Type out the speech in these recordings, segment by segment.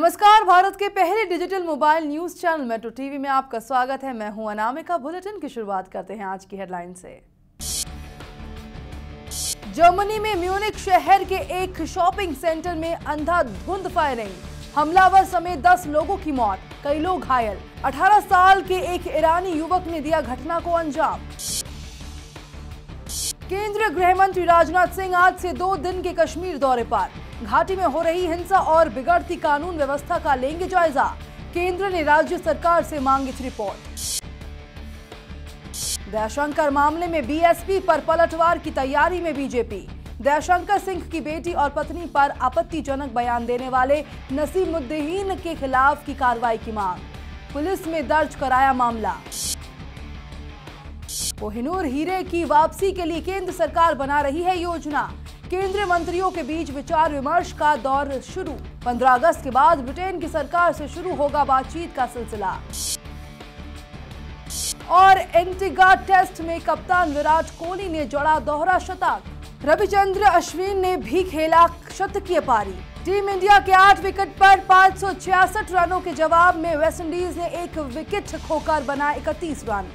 नमस्कार भारत के पहले digital mobile news channel Metro TV में आपका स्वागत है मैं हूं अनामिका बुलेटिन की शुरुआत करते हैं आज की हेडलाइन से जर्मनी में म्यूनिक शहर के एक शॉपिंग सेंटर में अंधाधुंध फायरिंग हमलावर समेत 10 लोगों की मौत कई लोग घायल 18 साल के एक ईरानी युवक ने दिया घटना को अंजाम केंद्रीय गृह मंत्री राजनाथ सिंह आज से दो दिन के कश्मीर दौरे पर घाटी में हो रही हिंसा और बिगड़ती कानून व्यवस्था का लेंगे जायजा केंद्र ने राज्य सरकार से मांगी रिपोर्ट दयाशंकर मामले में बीएसपी पर पलटवार की तैयारी में बीजेपी दयाशंकर सिंह की बेटी और पत्नी पर आपत्तिजनक बयान देने वाले नसीमुद्दीन के खिलाफ की कार्रवाई की मांग पुलिस में दर्ज कराया मामला कोहिनूर हीरे की वापसी के लिए केंद्र सरकार बना रही है योजना केंद्रीय मंत्रियों के बीच विचार विमर्श का दौर शुरू 15 अगस्त के बाद ब्रिटेन की सरकार से शुरू होगा बातचीत का सिलसिला और एंटीगा टेस्ट में कप्तान विराट कोहली ने जड़ा दोहरा शतक रविचंद्र अश्विन ने भी खेला शतकीय पारी टीम इंडिया के आठ विकेट पर 566 रनों के जवाब में वेस्टइंडीज ने एक विकेट खोकर बना इकतीस रन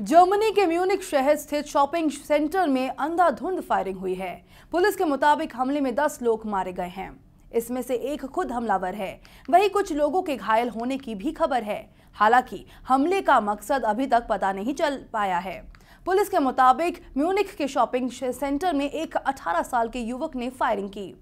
जर्मनी के म्यूनिक शहर स्थित शॉपिंग सेंटर में अंधाधुंध फायरिंग हुई है पुलिस के मुताबिक हमले में दस लोग मारे गए हैं इसमें से एक खुद हमलावर है वही कुछ लोगों के घायल होने की भी खबर है हालांकि हमले का मकसद अभी तक पता नहीं चल पाया है पुलिस के मुताबिक म्यूनिक के शॉपिंग सेंटर में एक 18 साल के युवक ने फायरिंग की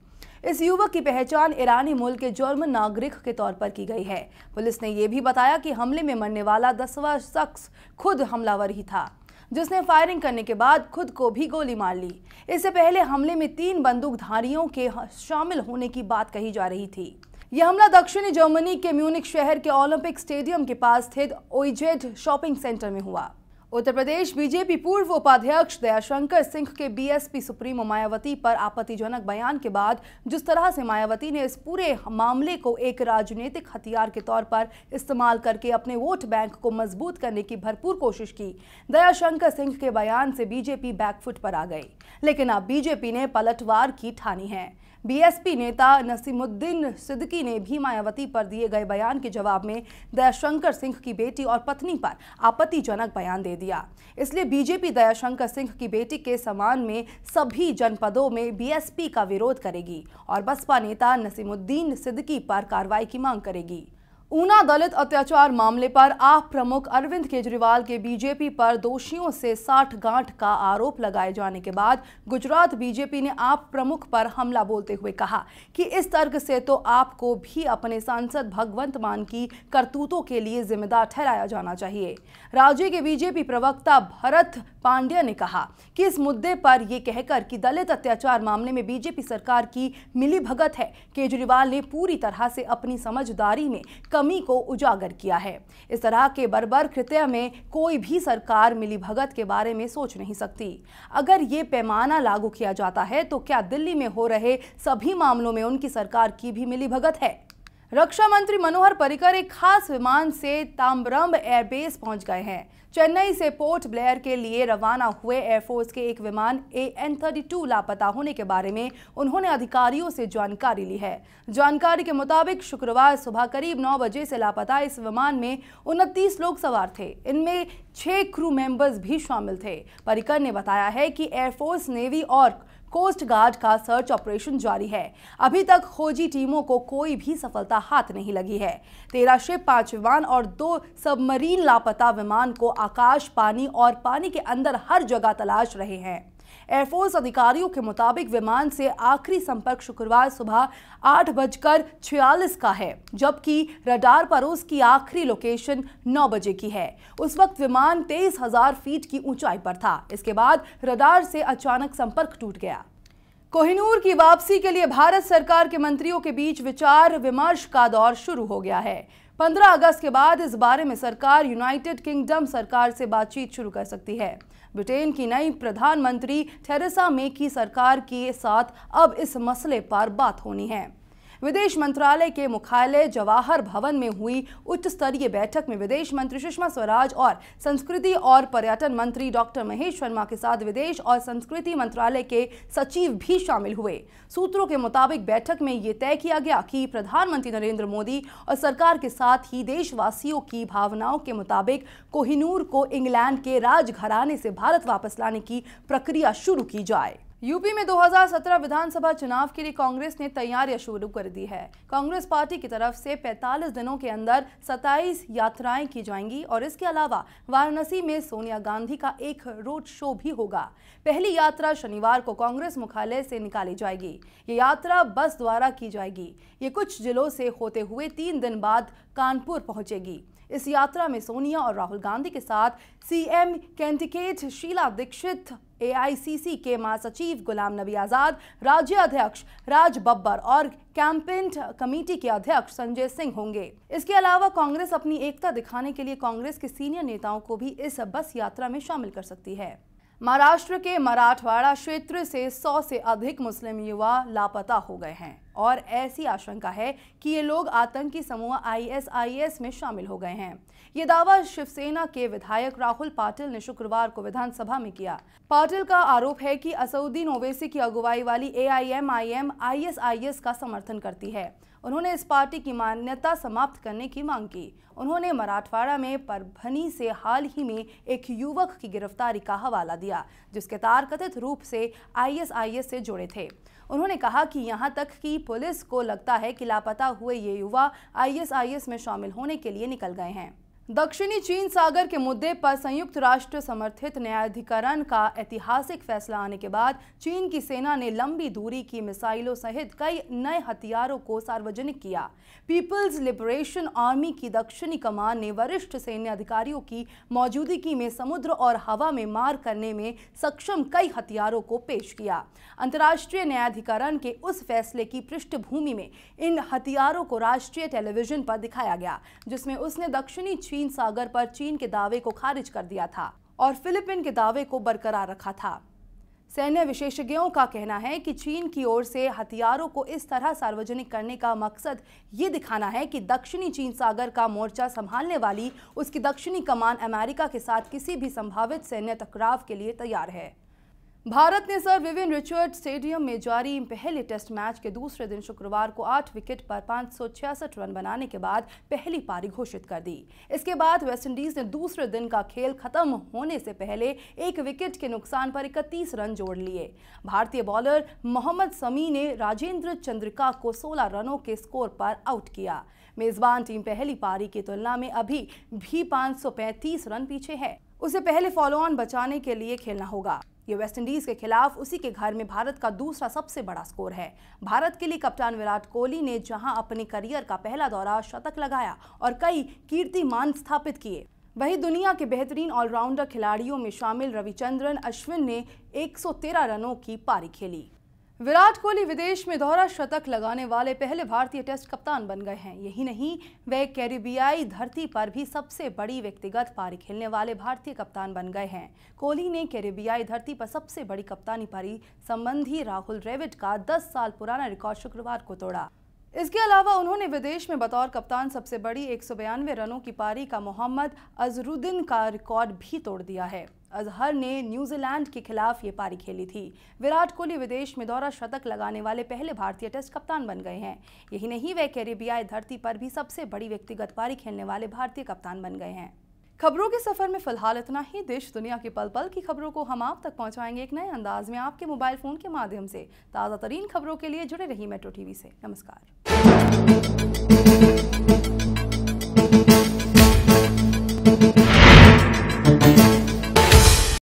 इस युवक की पहचान ईरानी मूल के जर्मन नागरिक के तौर पर की गई है पुलिस ने यह भी बताया कि हमले में मरने वाला दसवा शख्स खुद हमलावर ही था जिसने फायरिंग करने के बाद खुद को भी गोली मार ली इससे पहले हमले में तीन बंदूकधारियों के शामिल होने की बात कही जा रही थी यह हमला दक्षिणी जर्मनी के म्यूनिक शहर के ओलंपिक स्टेडियम के पास स्थित ओइजेड शॉपिंग सेंटर में हुआ उत्तर प्रदेश बीजेपी पूर्व उपाध्यक्ष दयाशंकर सिंह के बीएसपी सुप्रीमो मायावती पर आपत्तिजनक बयान के बाद जिस तरह से मायावती ने इस पूरे मामले को एक राजनीतिक हथियार के तौर पर इस्तेमाल करके अपने वोट बैंक को मजबूत करने की भरपूर कोशिश की दयाशंकर सिंह के बयान से बीजेपी बैकफुट पर आ गई लेकिन अब बीजेपी ने पलटवार की ठानी है बीएसपी नेता नसीमुद्दीन सिद्दकी ने भी मायावती पर दिए गए बयान के जवाब में दयाशंकर सिंह की बेटी और पत्नी पर आपत्तिजनक बयान दे दिया दिया इसलिए बीजेपी दयाशंकर सिंह की बेटी के सम्मान में सभी जनपदों में बीएसपी का विरोध करेगी और बसपा नेता नसीमुद्दीन सिद्दकी पर कार्रवाई की मांग करेगी ऊना दलित अत्याचार मामले पर आप प्रमुख अरविंद केजरीवाल के बीजेपी पर दोषियों से साठ गांठ का आरोप लगाए जाने के बाद गुजरात बीजेपी ने आप प्रमुख पर हमला बोलते हुए कहा कि इस तर्क से तो आपको भी अपने सांसद भगवंत मान की करतूतों के लिए जिम्मेदार ठहराया जाना चाहिए राज्य के बीजेपी प्रवक्ता भरत पांड्या ने कहा कि इस मुद्दे पर यह कहकर कि दलित अत्याचार मामले में बीजेपी सरकार की मिली है केजरीवाल ने पूरी तरह से अपनी समझदारी में कमी को उजागर किया है इस तरह के बर्बर कृत्य में कोई भी सरकार मिलीभगत के बारे में सोच नहीं सकती अगर ये पैमाना लागू किया जाता है तो क्या दिल्ली में हो रहे सभी मामलों में उनकी सरकार की भी मिलीभगत है रक्षा मंत्री मनोहर पर्रिकर एक खास विमान से ताम्ब्रम्ब एयरबेस पहुंच गए हैं चेन्नई से पोर्ट ब्लेयर के लिए रवाना हुए एयरफोर्स के एक विमान ए एन थर्टी टू लापता होने के बारे में उन्होंने अधिकारियों से जानकारी ली है जानकारी के मुताबिक शुक्रवार सुबह करीब नौ बजे से लापता इस विमान में उनतीस लोग सवार थे इनमें छह क्रू मेंबर्स भी शामिल थे परिकर ने बताया है कि एयरफोर्स नेवी और कोस्ट गार्ड का सर्च ऑपरेशन जारी है अभी तक खोजी टीमों को कोई भी सफलता हाथ नहीं लगी है तेरह शिप पांच विमान और दो सबमरीन लापता विमान को आकाश पानी और पानी के अंदर हर जगह तलाश रहे हैं एयरफोर्स अधिकारियों के मुताबिक विमान से आखिरी संपर्क शुक्रवार सुबह आठ बजकर छियालीस का है जबकि रडार पर उसकी आखिरी लोकेशन नौ बजे की है उस वक्त विमान तेईस हजार फीट की ऊंचाई पर था इसके बाद रडार से अचानक संपर्क टूट गया कोहिनूर की वापसी के लिए भारत सरकार के मंत्रियों के बीच विचार विमर्श का दौर शुरू हो गया है 15 अगस्त के बाद इस बारे में सरकार यूनाइटेड किंगडम सरकार से बातचीत शुरू कर सकती है ब्रिटेन की नई प्रधानमंत्री थेरेसा मे की सरकार के साथ अब इस मसले पर बात होनी है विदेश मंत्रालय के मुख्यालय जवाहर भवन में हुई उच्च स्तरीय बैठक में विदेश मंत्री सुषमा स्वराज और संस्कृति और पर्यटन मंत्री डॉक्टर महेश शर्मा के साथ विदेश और संस्कृति मंत्रालय के सचिव भी शामिल हुए सूत्रों के मुताबिक बैठक में ये तय किया गया कि प्रधानमंत्री नरेंद्र मोदी और सरकार के साथ ही देशवासियों की भावनाओं के मुताबिक कोहिनूर को इंग्लैंड के राजघराने से भारत वापस लाने की प्रक्रिया शुरू की जाए यूपी में 2017 विधानसभा चुनाव के लिए कांग्रेस ने तैयारियां शुरू कर दी है कांग्रेस पार्टी की तरफ से 45 दिनों के अंदर 27 यात्राएं की जाएंगी और इसके अलावा वाराणसी में सोनिया गांधी का एक रोड शो भी होगा पहली यात्रा शनिवार को कांग्रेस मुख्यालय से निकाली जाएगी ये यात्रा बस द्वारा की जाएगी ये कुछ जिलों से होते हुए तीन दिन बाद कानपुर पहुंचेगी इस यात्रा में सोनिया और राहुल गांधी के साथ CM candidate Sheila Dikshit AICC के महासचिव गुलाम नबी आज़ाद राज्य अध्यक्ष राज बब्बर और कैंपेंट कमेटी के अध्यक्ष संजय सिंह होंगे इसके अलावा कांग्रेस अपनी एकता दिखाने के लिए कांग्रेस के सीनियर नेताओं को भी इस बस यात्रा में शामिल कर सकती है महाराष्ट्र के मराठवाड़ा क्षेत्र से सौ से अधिक मुस्लिम युवा लापता हो गए हैं और ऐसी आशंका है कि ये लोग आतंकी समूह आईएसआईएस में शामिल हो गए हैं ये दावा शिवसेना के विधायक राहुल पाटिल ने शुक्रवार को विधानसभा में किया पाटिल का आरोप है कि असउद्दीन ओवैसी की अगुवाई वाली एआईएमआईएम आईएसआईएस का समर्थन करती है उन्होंने इस पार्टी की मान्यता समाप्त करने की मांग की उन्होंने मराठवाड़ा में परभनी से हाल ही में एक युवक की गिरफ्तारी का हवाला दिया जिसके तार कथित रूप से आईएसआईएस से जुड़े थे उन्होंने कहा कि यहां तक कि पुलिस को लगता है कि लापता हुए ये युवा आईएसआईएस में शामिल होने के लिए निकल गए हैं दक्षिणी चीन सागर के मुद्दे पर संयुक्त राष्ट्र समर्थित न्यायाधिकरण का ऐतिहासिक फैसला आने के बाद चीन की सेना ने लंबी दूरी की मिसाइलों सहित कई नए हथियारों को सार्वजनिक किया पीपल्स लिबरेशन आर्मी की दक्षिणी कमान ने वरिष्ठ सैन्य अधिकारियों की मौजूदगी में समुद्र और हवा में मार करने में सक्षम कई हथियारों को पेश किया अंतर्राष्ट्रीय न्यायाधिकरण के उस फैसले की पृष्ठभूमि में इन हथियारों को राष्ट्रीय टेलीविजन पर दिखाया गया जिसमें उसने दक्षिणी चीन चीन सागर पर चीन के दावे को खारिज कर दिया था और फिलिपिन के दावे को बरकरार रखा था सैन्य विशेषज्ञों का कहना है कि चीन की ओर से हथियारों को इस तरह सार्वजनिक करने का मकसद ये दिखाना है कि दक्षिणी चीन सागर का मोर्चा संभालने वाली उसकी दक्षिणी कमान अमेरिका के साथ किसी भी संभावित सैन्य टकराव के लिए तैयार है भारत ने सर विविन रिचर्ड स्टेडियम में जारी पहले टेस्ट मैच के दूसरे दिन शुक्रवार को आठ विकेट पर 566 रन बनाने के बाद पहली पारी घोषित कर दी इसके बाद वेस्टइंडीज ने दूसरे दिन का खेल खत्म होने से पहले एक विकेट के नुकसान पर 31 रन जोड़ लिए भारतीय बॉलर मोहम्मद समी ने राजेंद्र चंद्रिका को सोलह रनों के स्कोर पर आउट किया मेजबान टीम पहली पारी की तुलना में अभी भी पांच रन पीछे है उसे पहले फॉलो ऑन बचाने के लिए खेलना होगा ये वेस्टइंडीज के खिलाफ उसी के घर में भारत का दूसरा सबसे बड़ा स्कोर है भारत के लिए कप्तान विराट कोहली ने जहां अपने करियर का पहला दौरा शतक लगाया और कई कीर्तिमान स्थापित किए वहीं दुनिया के बेहतरीन ऑलराउंडर खिलाड़ियों में शामिल रविचंद्रन अश्विन ने 113 रनों की पारी खेली विराट कोहली विदेश में दोहरा शतक लगाने वाले पहले भारतीय टेस्ट कप्तान बन गए हैं यही नहीं वे कैरिबियाई धरती पर भी सबसे बड़ी व्यक्तिगत पारी खेलने वाले भारतीय कप्तान बन गए हैं कोहली ने कैरिबियाई धरती पर सबसे बड़ी कप्तानी पारी संबंधी राहुल रेविड का 10 साल पुराना रिकॉर्ड शुक्रवार को तोड़ा इसके अलावा उन्होंने विदेश में बतौर कप्तान सबसे बड़ी एक रनों की पारी का मोहम्मद अजरुद्दीन का रिकॉर्ड भी तोड़ दिया है अजहर ने न्यूजीलैंड के खिलाफ ये पारी खेली थी विराट कोहली विदेश में दौरा शतक लगाने वाले पहले भारतीय टेस्ट कप्तान बन गए हैं यही नहीं वे कैरेबियाई धरती पर भी सबसे बड़ी व्यक्तिगत पारी खेलने वाले भारतीय कप्तान बन गए हैं खबरों के सफर में फिलहाल इतना ही देश दुनिया के पल पल की खबरों को हम आप तक पहुंचाएंगे एक नए अंदाज में आपके मोबाइल फोन के माध्यम से ताज़ा तरीन खबरों के लिए जुड़े रही मेट्रो टीवी से नमस्कार